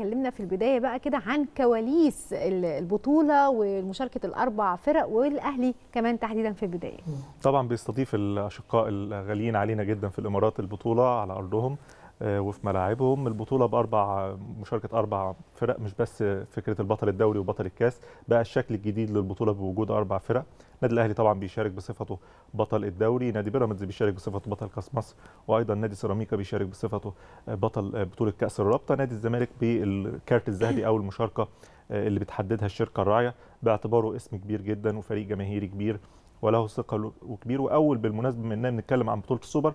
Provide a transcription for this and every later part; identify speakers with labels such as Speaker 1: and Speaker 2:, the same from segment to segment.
Speaker 1: اتكلمنا في البدايه بقى كده عن كواليس البطوله ومشاركه الاربع فرق والاهلي كمان تحديدا في البدايه. طبعا بيستضيف الاشقاء الغاليين علينا جدا في الامارات البطوله على ارضهم آه، وفي ملاعبهم البطوله باربع مشاركه اربع فرق مش بس فكره البطل الدوري وبطل الكاس بقى الشكل الجديد للبطوله بوجود اربع فرق النادي الاهلي طبعا بيشارك بصفته بطل الدوري نادي بيراميدز بيشارك بصفته بطل كاس مصر وايضا نادي سيراميكا بيشارك بصفته آه، بطل آه، بطوله كاس الرابطه نادي الزمالك بالكارت الذهبي او المشاركه اللي بتحددها الشركه الراعيه باعتباره اسم كبير جدا وفريق جماهيري كبير وله ثقه وكبير واول بالمناسبه مننا بنتكلم عن بطوله السوبر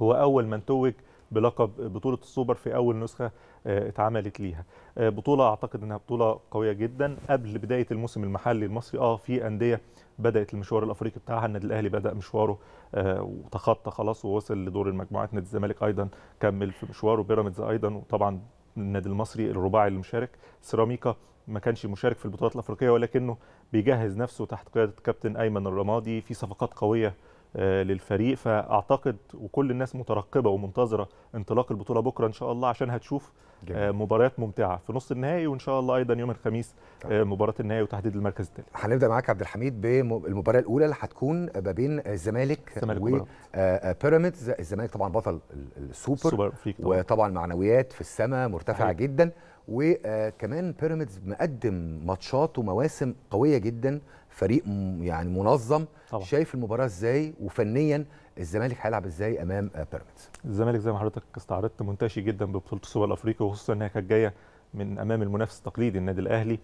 Speaker 1: هو اول من توج بلقب بطوله السوبر في اول نسخه آه، اتعملت ليها آه، بطوله اعتقد انها بطوله قويه جدا قبل بدايه الموسم المحلي المصري اه في انديه بدات المشوار الافريقي بتاعها النادي الاهلي بدا مشواره آه، وتخطى خلاص ووصل لدور المجموعات نادي الزمالك ايضا كمل في مشواره بيراميدز ايضا وطبعا النادي المصري الرباعي اللي مشارك سيراميكا ما كانش مشارك في البطولات الافريقيه ولكنه بيجهز نفسه تحت قياده كابتن ايمن الرمادي في صفقات قويه آه، للفريق فاعتقد وكل الناس مترقبه ومنتظره انطلاق البطوله بكره ان شاء الله عشان هتشوف آه، جميل. مباريات ممتعه في نص النهائي وان شاء الله ايضا يوم الخميس آه، مباراه النهائي وتحديد المركز الثالث هنبدا معاك عبد الحميد بالمباراه الاولى اللي هتكون ما بين الزمالك وبيراميدز الزمالك طبعا بطل السوبر طبعا. وطبعا معنويات في السماء مرتفعه جدا وكمان بيراميدز مقدم ماتشات ومواسم قويه جدا فريق يعني منظم طبعا. شايف المباراه ازاي وفنيا الزمالك هيلعب ازاي امام آه، بيراميدز الزمالك زي ما حضرتك استعرضت منتشي جدا ببطوله السوبر الافريقي وخصوصا انها كانت جايه من امام المنافس التقليدي النادي الاهلي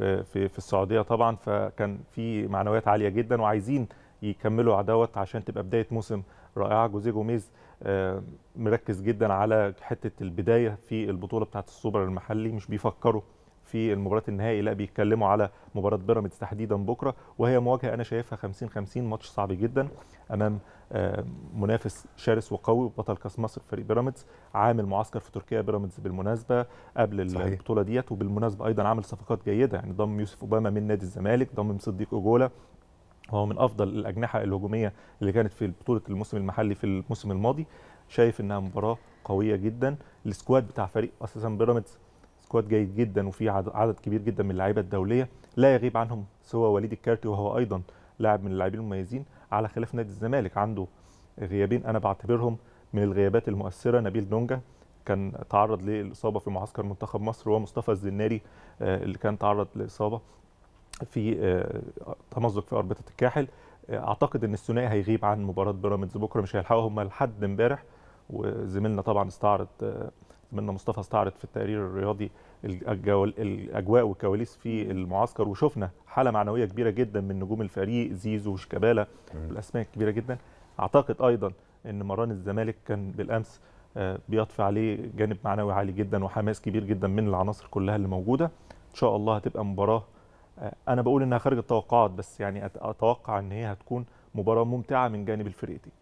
Speaker 1: آه، في في السعوديه طبعا فكان في معنويات عاليه جدا وعايزين يكملوا عداوات عشان تبقى بدايه موسم رائعه جوزيه جوميز آه، مركز جدا على حته البدايه في البطوله بتاعه السوبر المحلي مش بيفكروا في المباراه النهائي لا بيتكلموا على مباراه بيراميدز تحديدا بكره وهي مواجهه انا شايفها 50 50 ماتش صعب جدا امام آه، منافس شرس وقوي وبطل كاس مصر فريق بيراميدز عامل معسكر في تركيا بيراميدز بالمناسبه قبل صحيح. البطوله ديت وبالمناسبه ايضا عامل صفقات جيده يعني ضم يوسف اوباما من نادي الزمالك ضم صديق اوجولا وهو من افضل الاجنحه الهجوميه اللي كانت في بطوله الموسم المحلي في الموسم الماضي شايف انها مباراه قويه جدا السكواد بتاع فريق اساسا بيراميدز سكواد جيد جدا وفي عدد كبير جدا من اللعيبه الدوليه لا يغيب عنهم سوى وليد الكارتي وهو ايضا لاعب من اللاعبين المميزين على خلاف نادي الزمالك عنده غيابين انا بعتبرهم من الغيابات المؤثره نبيل دونجا كان تعرض للاصابه في معسكر منتخب مصر ومصطفى الزناري آه، اللي كان تعرض لاصابه في آه، تمزق في اربطه الكاحل آه، اعتقد ان الثنائي هيغيب عن مباراه بيراميدز بكره مش هيلحقوا هم لحد امبارح وزميلنا طبعا استعرض آه، زميلنا مصطفى استعرض في التقرير الرياضي الاجواء والكواليس في المعسكر وشفنا حاله معنويه كبيره جدا من نجوم الفريق زيزو وشيكابالا الاسماء كبيره جدا اعتقد ايضا ان مران الزمالك كان بالامس آه، بيطفي عليه جانب معنوي عالي جدا وحماس كبير جدا من العناصر كلها اللي موجوده ان شاء الله هتبقى مباراه آه، انا بقول انها خارج التوقعات بس يعني اتوقع ان هي هتكون مباراه ممتعه من جانب الفرقتين